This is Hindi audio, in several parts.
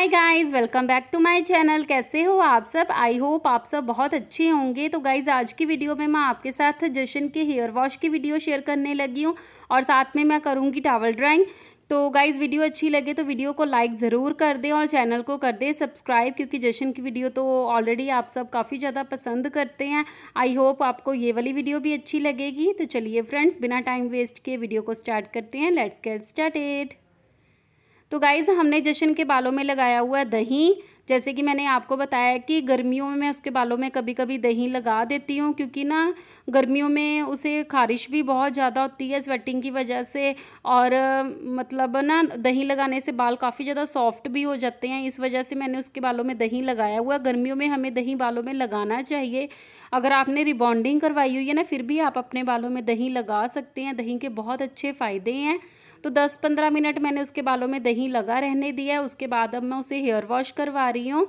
hi guys welcome back to my channel कैसे हो आप सब आई होप आप सब बहुत अच्छे होंगे तो गाइस आज की वीडियो में मैं आपके साथ जशन के हेयर वॉश की वीडियो शेयर करने लगी हूँ और साथ में मैं करूँगी टावल ड्राइंग तो गाइज़ वीडियो अच्छी लगे तो वीडियो को लाइक ज़रूर कर दें और चैनल को कर दें सब्सक्राइब क्योंकि जशन की वीडियो तो ऑलरेडी आप सब काफ़ी ज़्यादा पसंद करते हैं आई होप आपको ये वाली वीडियो भी अच्छी लगेगी तो चलिए फ्रेंड्स बिना टाइम वेस्ट के वीडियो को स्टार्ट करते हैं लेट्स गेट स्टार्टेड तो गाइज़ हमने जशन के बालों में लगाया हुआ दही जैसे कि मैंने आपको बताया कि गर्मियों में मैं उसके बालों में कभी कभी दही लगा देती हूँ क्योंकि ना गर्मियों में उसे खारिश भी बहुत ज़्यादा होती है स्वेटिंग की वजह से और मतलब ना दही लगाने से बाल काफ़ी ज़्यादा सॉफ्ट भी हो जाते हैं इस वजह से मैंने उसके बालों में दही लगाया हुआ गर्मियों में हमें दही बालों में लगाना चाहिए अगर आपने रिबॉन्डिंग करवाई हुई है ना फिर भी आप अपने बालों में दही लगा सकते हैं दही के बहुत अच्छे फ़ायदे हैं तो 10-15 मिनट मैंने उसके बालों में दही लगा रहने दिया है उसके बाद अब मैं उसे हेयर वॉश करवा रही हूँ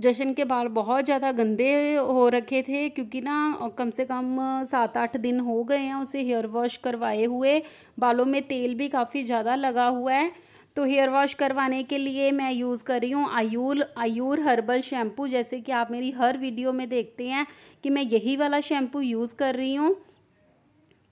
जशन के बाल बहुत ज़्यादा गंदे हो रखे थे क्योंकि ना कम से कम सात आठ दिन हो गए हैं उसे हेयर वॉश करवाए हुए बालों में तेल भी काफ़ी ज़्यादा लगा हुआ है तो हेयर वॉश करवाने के लिए मैं यूज़ कर रही हूँ आयूल आयूर हर्बल शैम्पू जैसे कि आप मेरी हर वीडियो में देखते हैं कि मैं यही वाला शैम्पू यूज़ कर रही हूँ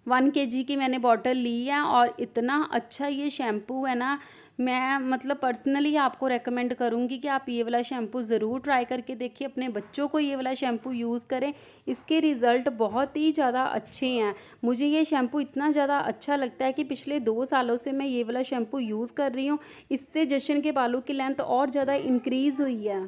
वन के जी की मैंने बॉटल ली है और इतना अच्छा ये शैम्पू है ना मैं मतलब पर्सनली आपको रेकमेंड करूँगी कि आप ये वाला शैम्पू ज़रूर ट्राई करके देखिए अपने बच्चों को ये वाला शैम्पू यूज़ करें इसके रिज़ल्ट बहुत ही ज़्यादा अच्छे हैं मुझे ये शैम्पू इतना ज़्यादा अच्छा लगता है कि पिछले दो सालों से मैं ये वाला शैम्पू यूज़ कर रही हूँ इससे जशन के बालों की लेंथ और ज़्यादा इंक्रीज़ हुई है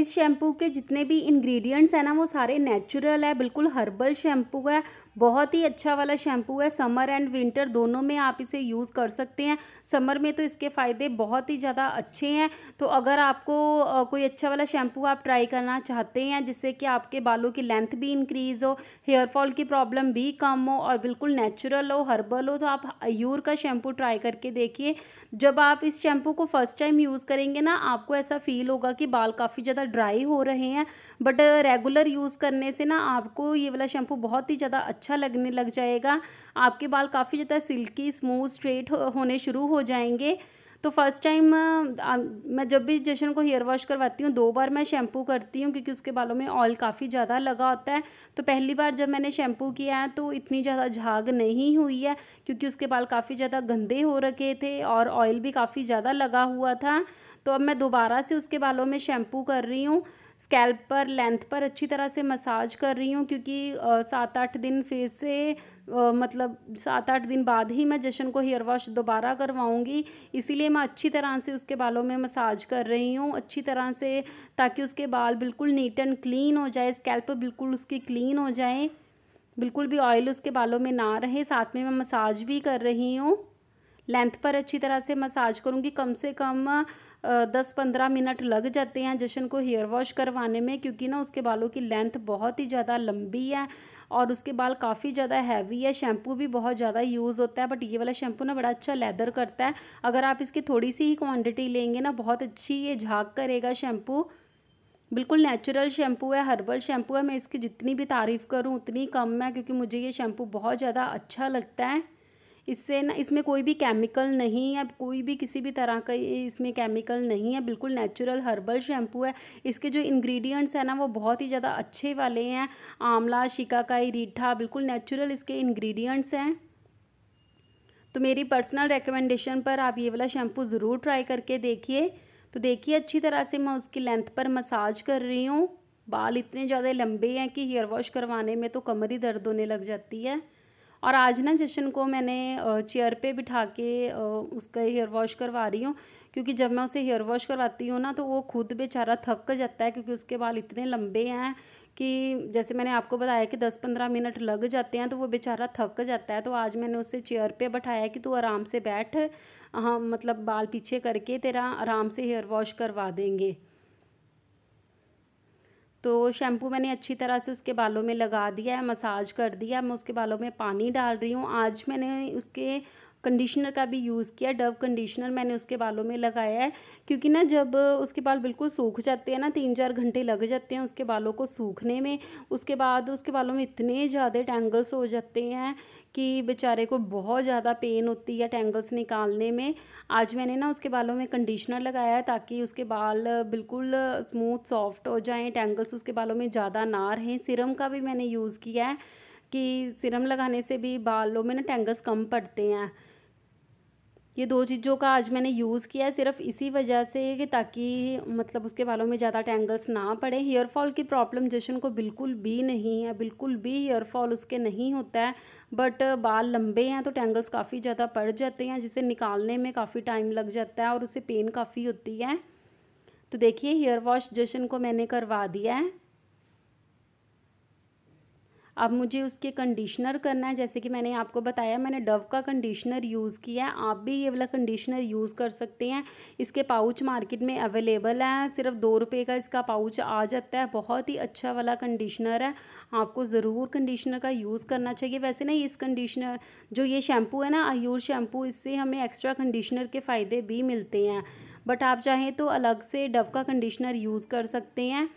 इस शैम्पू के जितने भी इंग्रेडिएंट्स हैं ना वो सारे नेचुरल है बिल्कुल हर्बल शैम्पू है बहुत ही अच्छा वाला शैम्पू है समर एंड विंटर दोनों में आप इसे यूज़ कर सकते हैं समर में तो इसके फ़ायदे बहुत ही ज़्यादा अच्छे हैं तो अगर आपको कोई अच्छा वाला शैम्पू आप ट्राई करना चाहते हैं जिससे कि आपके बालों की लेंथ भी इंक्रीज़ हो हेयर फॉल की प्रॉब्लम भी कम हो और बिल्कुल नेचुरल हो हर्बल हो तो आप अयूर का शैम्पू ट्राई करके देखिए जब आप इस शैम्पू को फर्स्ट टाइम यूज़ करेंगे ना आपको ऐसा फील होगा कि बाल काफ़ी ज़्यादा ड्राई हो रहे हैं बट रेगुलर यूज़ करने से ना आपको ये वाला शैम्पू बहुत ही ज़्यादा अच्छा लगने लग जाएगा आपके बाल काफ़ी ज़्यादा सिल्की स्मूथ स्ट्रेट होने शुरू हो जाएंगे तो फर्स्ट टाइम uh, मैं जब भी जशन को हेयर वॉश करवाती हूँ दो बार मैं शैम्पू करती हूँ क्योंकि उसके बालों में ऑयल काफ़ी ज़्यादा लगा होता है तो पहली बार जब मैंने शैम्पू किया है तो इतनी ज़्यादा झाग नहीं हुई है क्योंकि उसके बाल काफ़ी ज़्यादा गंदे हो रखे थे और ऑयल भी काफ़ी ज़्यादा लगा हुआ था तो अब मैं दोबारा से उसके बालों में शैम्पू कर रही हूँ स्कैल्प पर लेंथ पर अच्छी तरह से मसाज कर रही हूँ क्योंकि सात आठ दिन फिर से आ, मतलब सात आठ दिन बाद ही मैं जशन को हेयर वॉश दोबारा करवाऊँगी इसीलिए मैं अच्छी तरह से उसके बालों में मसाज कर रही हूँ अच्छी तरह से ताकि उसके बाल बिल्कुल नीट एंड क्लीन हो जाए स्कैल्प बिल्कुल उसकी क्लीन हो जाए बिल्कुल भी ऑयल उसके बालों में ना रहे साथ में मैं मसाज भी कर रही हूँ लेंथ पर अच्छी तरह से मसाज करूँगी कम से कम दस पंद्रह मिनट लग जाते हैं जशन को हेयर वॉश करवाने में क्योंकि ना उसके बालों की लेंथ बहुत ही ज़्यादा लंबी है और उसके बाल काफ़ी ज़्यादा हैवी है शैम्पू भी बहुत ज़्यादा यूज़ होता है बट ये वाला शैम्पू ना बड़ा अच्छा लेदर करता है अगर आप इसकी थोड़ी सी ही क्वान्टिटी लेंगे ना बहुत अच्छी ये झाक करेगा शैम्पू बिल्कुल नेचुरल शैम्पू है हर्बल शैम्पू है मैं इसकी जितनी भी तारीफ़ करूँ उतनी कम है क्योंकि मुझे ये शैम्पू बहुत ज़्यादा अच्छा लगता है इससे ना इसमें कोई भी केमिकल नहीं है कोई भी किसी भी तरह का इसमें केमिकल नहीं है बिल्कुल नेचुरल हर्बल शैम्पू है इसके जो इंग्रेडिएंट्स हैं ना वो बहुत ही ज़्यादा अच्छे वाले हैं आंवला शिकाकाई रीठा बिल्कुल नेचुरल इसके इंग्रेडिएंट्स हैं तो मेरी पर्सनल रिकमेंडेशन पर आप ये वाला शैम्पू ज़रूर ट्राई करके देखिए तो देखिए अच्छी तरह से मैं उसकी लेंथ पर मसाज कर रही हूँ बाल इतने ज़्यादा लंबे हैं कि हेयर वॉश करवाने में तो कमर ही दर्द होने लग जाती है और आज ना जशन को मैंने चेयर पे बिठा के उसका हेयर वॉश करवा रही हूँ क्योंकि जब मैं उसे हेयर वॉश करवाती हूँ ना तो वो खुद बेचारा थक जाता है क्योंकि उसके बाल इतने लंबे हैं कि जैसे मैंने आपको बताया कि दस पंद्रह मिनट लग जाते हैं तो वो बेचारा थक जाता है तो आज मैंने उसे चेयर पे बैठाया कि तू आराम से बैठ हाँ मतलब बाल पीछे करके तेरा आराम से हेयर वॉश करवा देंगे तो शैम्पू मैंने अच्छी तरह से उसके बालों में लगा दिया है मसाज कर दिया मैं उसके बालों में पानी डाल रही हूँ आज मैंने उसके कंडीशनर का भी यूज़ किया डव कंडीशनर मैंने उसके बालों में लगाया है क्योंकि ना जब उसके बाल बिल्कुल सूख जाते हैं ना तीन चार घंटे लग जाते हैं उसके बालों को सूखने में उसके बाद उसके बालों में इतने ज़्यादा टैंगल्स हो जाते हैं कि बेचारे को बहुत ज़्यादा पेन होती है टैंगल्स निकालने में आज मैंने ना उसके बालों में कंडीशनर लगाया है ताकि उसके बाल बिल्कुल स्मूथ सॉफ्ट हो जाएं टैंगल्स उसके बालों में ज़्यादा ना रहें सिरम का भी मैंने यूज़ किया है कि सिरम लगाने से भी बालों में ना टैंगल्स कम पड़ते हैं ये दो चीज़ों का आज मैंने यूज़ किया है सिर्फ इसी वजह से कि ताकि मतलब उसके बालों में ज़्यादा टैंगल्स ना पड़े हेयर फॉल की प्रॉब्लम जशन को बिल्कुल भी नहीं है बिल्कुल भी हेयर फॉल उसके नहीं होता है बट बाल लंबे हैं तो टैंगल्स काफ़ी ज़्यादा पड़ जाते हैं जिसे निकालने में काफ़ी टाइम लग जाता है और उसे पेन काफ़ी होती है तो देखिए हेयर वॉश जशन को मैंने करवा दिया है अब मुझे उसके कंडीशनर करना है जैसे कि मैंने आपको बताया मैंने डव का कंडीशनर यूज़ किया है आप भी ये वाला कंडीशनर यूज़ कर सकते हैं इसके पाउच मार्केट में अवेलेबल है सिर्फ दो रुपये का इसका पाउच आ जाता है बहुत ही अच्छा वाला कंडीशनर है आपको ज़रूर कंडीशनर का यूज़ करना चाहिए वैसे ना इस कंडीशनर जो ये शैम्पू है ना आयूर शैम्पू इससे हमें एक्स्ट्रा कंडीशनर के फ़ायदे भी मिलते हैं बट आप चाहें तो अलग से डव का कंडीशनर यूज़ कर सकते हैं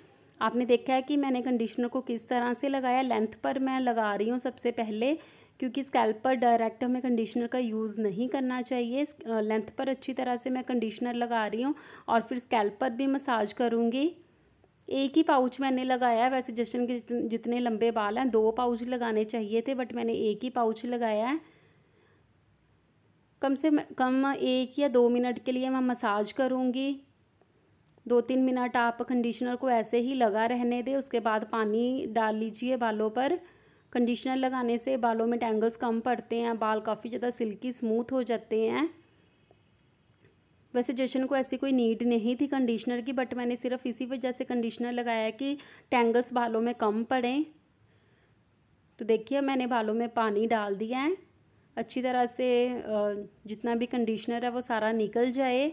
आपने देखा है कि मैंने कंडीशनर को किस तरह से लगाया लेंथ पर मैं लगा रही हूँ सबसे पहले क्योंकि स्कैल्प पर डायरेक्ट हमें कंडीशनर का यूज़ नहीं करना चाहिए लेंथ पर अच्छी तरह से मैं कंडीशनर लगा रही हूँ और फिर स्कैल्प पर भी मसाज करूँगी एक ही पाउच मैंने लगाया वैसे जशन के जितने लंबे बाल हैं दो पाउच लगाने चाहिए थे बट मैंने एक ही पाउच लगाया है कम से कम एक या दो मिनट के लिए मैं मसाज करूँगी दो तीन मिनट आप कंडीशनर को ऐसे ही लगा रहने दें उसके बाद पानी डाल लीजिए बालों पर कंडीशनर लगाने से बालों में टैंगल्स कम पड़ते हैं बाल काफ़ी ज़्यादा सिल्की स्मूथ हो जाते हैं वैसे जशन को ऐसी कोई नीड नहीं थी कंडीशनर की बट मैंने सिर्फ इसी वजह से कंडीशनर लगाया कि टैंगल्स बालों में कम पड़ें तो देखिए मैंने बालों में पानी डाल दिया है अच्छी तरह से जितना भी कंडीशनर है वो सारा निकल जाए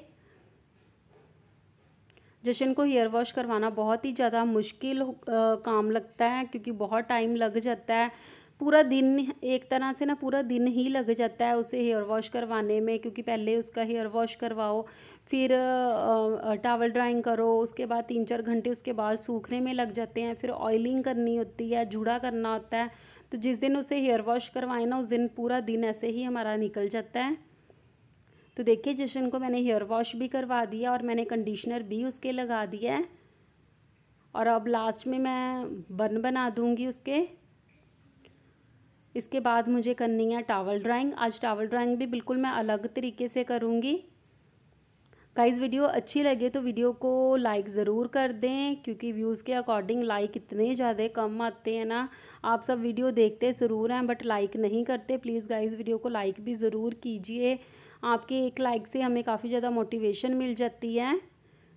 जशन को हेयर वॉश करवाना बहुत ही ज़्यादा मुश्किल काम लगता है क्योंकि बहुत टाइम लग जाता है पूरा दिन एक तरह से ना पूरा दिन ही लग जाता है उसे हेयर वॉश करवाने में क्योंकि पहले उसका हेयर वॉश करवाओ फिर टावल ड्राइंग करो उसके बाद तीन चार घंटे उसके बाल सूखने में लग जाते हैं फिर ऑयलिंग करनी होती है जूड़ा करना होता है तो जिस दिन उसे हेयर वॉश करवाएं ना उस दिन पूरा दिन ऐसे ही हमारा निकल जाता है तो देखिए जशन को मैंने हेयर वॉश भी करवा दिया और मैंने कंडीशनर भी उसके लगा दिया है और अब लास्ट में मैं बन बना दूँगी उसके इसके बाद मुझे करनी है टावल ड्राइंग आज टावल ड्राइंग भी बिल्कुल मैं अलग तरीके से करूँगी गाइज़ वीडियो अच्छी लगे तो वीडियो को लाइक ज़रूर कर दें क्योंकि व्यूज़ के अकॉर्डिंग लाइक इतने ज़्यादा कम आते हैं ना आप सब वीडियो देखते ज़रूर हैं बट लाइक नहीं करते प्लीज़ गाइज़ वीडियो को लाइक भी ज़रूर कीजिए आपके एक लाइक से हमें काफ़ी ज़्यादा मोटिवेशन मिल जाती है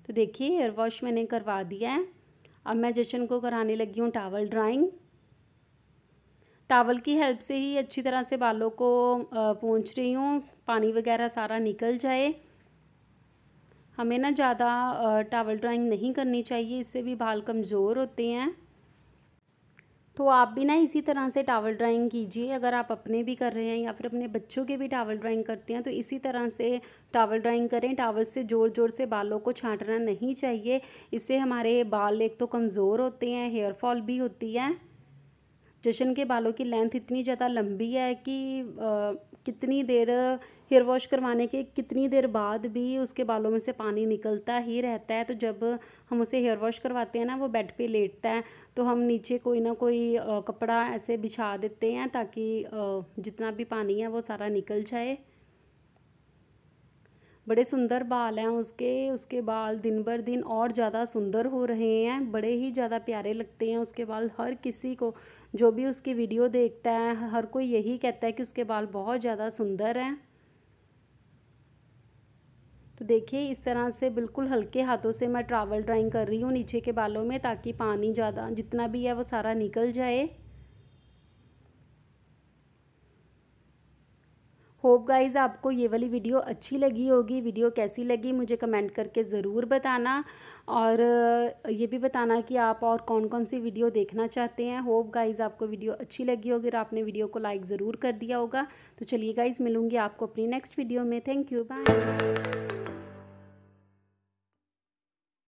तो देखिए हेयर वॉश मैंने करवा दिया है अब मैं जशन को कराने लगी हूँ टावल ड्राइंग टावल की हेल्प से ही अच्छी तरह से बालों को पहुँच रही हूँ पानी वगैरह सारा निकल जाए हमें ना ज़्यादा टावल ड्राइंग नहीं करनी चाहिए इससे भी बाल कमज़ोर होते हैं तो आप भी ना इसी तरह से टावल ड्राइंग कीजिए अगर आप अपने भी कर रहे हैं या फिर अपने बच्चों के भी टावल ड्राइंग करते हैं तो इसी तरह से टावल ड्राइंग करें टावल से ज़ोर ज़ोर से बालों को छांटना नहीं चाहिए इससे हमारे बाल एक तो कमज़ोर होते हैं हेयर फॉल भी होती है जशन के बालों की लेंथ इतनी ज़्यादा लंबी है कि आ, कितनी देर हेयर वॉश करवाने के कितनी देर बाद भी उसके बालों में से पानी निकलता ही रहता है तो जब हम उसे हेयर वॉश करवाते हैं ना वो बेड पे लेटता है तो हम नीचे कोई ना कोई कपड़ा ऐसे बिछा देते हैं ताकि जितना भी पानी है वो सारा निकल जाए बड़े सुंदर बाल हैं उसके उसके बाल दिन बर दिन और ज़्यादा सुंदर हो रहे हैं बड़े ही ज़्यादा प्यारे लगते हैं उसके बाल हर किसी को जो भी उसकी वीडियो देखता है हर कोई यही कहता है कि उसके बाल बहुत ज़्यादा सुंदर हैं तो देखिए इस तरह से बिल्कुल हल्के हाथों से मैं ट्रावल ड्राइंग कर रही हूँ नीचे के बालों में ताकि पानी ज़्यादा जितना भी है वो सारा निकल जाए होप गाइज़ आपको ये वाली वीडियो अच्छी लगी होगी वीडियो कैसी लगी मुझे कमेंट करके ज़रूर बताना और ये भी बताना कि आप और कौन कौन सी वीडियो देखना चाहते हैं होप गाइज़ आपको वीडियो अच्छी लगी होगी और आपने वीडियो को लाइक ज़रूर कर दिया होगा तो चलिए गाइज़ मिलूँगी आपको अपनी नेक्स्ट वीडियो में थैंक यू बाय